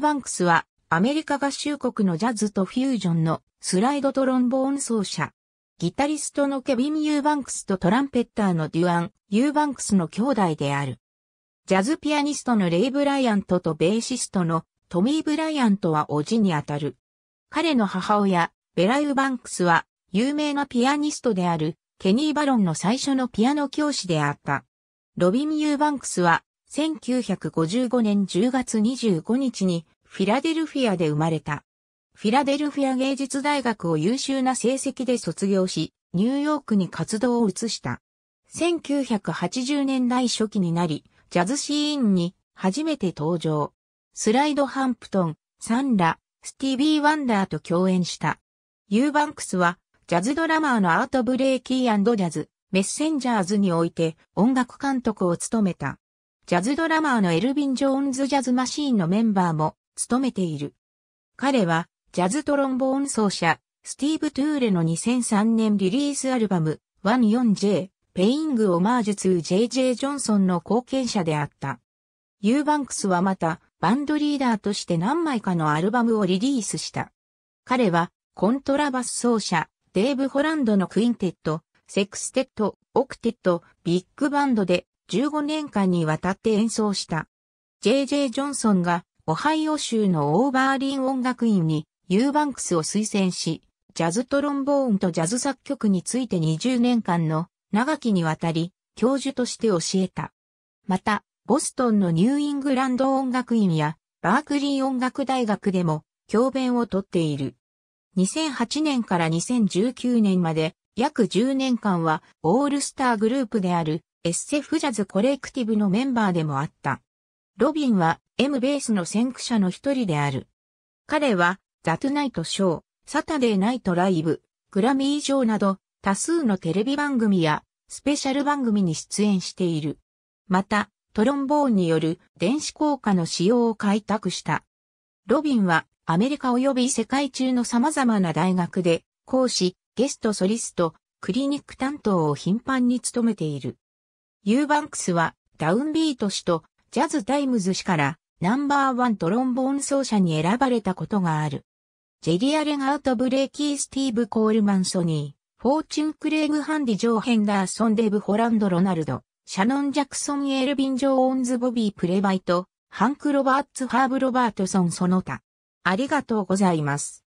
バンクスは、アメリカ合衆国のジャズとフュージョンのスライドトロンボーン奏者。ギタリストのケビン・ユーバンクスとトランペッターのデュアン・ユーバンクスの兄弟である。ジャズピアニストのレイ・ブライアントとベーシストのトミー・ブライアントはおじにあたる。彼の母親、ベラ・ユーバンクスは、有名なピアニストである、ケニー・バロンの最初のピアノ教師であった。ロビン・ユーバンクスは、1955年10月25日にフィラデルフィアで生まれた。フィラデルフィア芸術大学を優秀な成績で卒業し、ニューヨークに活動を移した。1980年代初期になり、ジャズシーンに初めて登場。スライドハンプトン、サンラ、スティービー・ワンダーと共演した。ユーバンクスは、ジャズドラマーのアート・ブレイキージャズ、メッセンジャーズにおいて音楽監督を務めた。ジャズドラマーのエルビン・ジョーンズ・ジャズ・マシーンのメンバーも務めている。彼は、ジャズトロンボーン奏者、スティーブ・トゥーレの2003年リリースアルバム、14J、ペイング・オマージュ 2JJ・ ジョンソンの貢献者であった。ユーバンクスはまた、バンドリーダーとして何枚かのアルバムをリリースした。彼は、コントラバス奏者、デーブ・ホランドのクインテット、セクステット、オクテット、ビッグバンドで15年間にわたって演奏した。J.J. ジョンソンがオハイオ州のオーバーリン音楽院にユーバンクスを推薦し、ジャズトロンボーンとジャズ作曲について20年間の長きにわたり教授として教えた。また、ボストンのニューイングランド音楽院やバークリー音楽大学でも教鞭をとっている。2008年から2019年まで約10年間はオールスターグループである SF ジャズコレクティブのメンバーでもあった。ロビンは M ベースの先駆者の一人である。彼はザ・トゥナイト・ショー、サタデー・ナイト・ライブ、グラミー賞など多数のテレビ番組やスペシャル番組に出演している。また、トロンボーンによる電子効果の使用を開拓した。ロビンはアメリカ及び世界中の様々な大学で講師、ゲストソリスト、クリニック担当を頻繁に務めている。ユーバンクスはダウンビート氏とジャズタイムズ氏からナンバーワントロンボーン奏者に選ばれたことがある。ジェリア・レガート・ブレイキー・スティーブ・コールマン・ソニー、フォーチュン・クレイグ・ハンディ・ジョー・ヘンダーソン・デブ・ホランド・ロナルド、シャノン・ジャクソン・エルビン・ジョーオンズ・ボビー・プレバイト、ハンク・ロバーツ・ハーブ・ロバートソン・その他。ありがとうございます。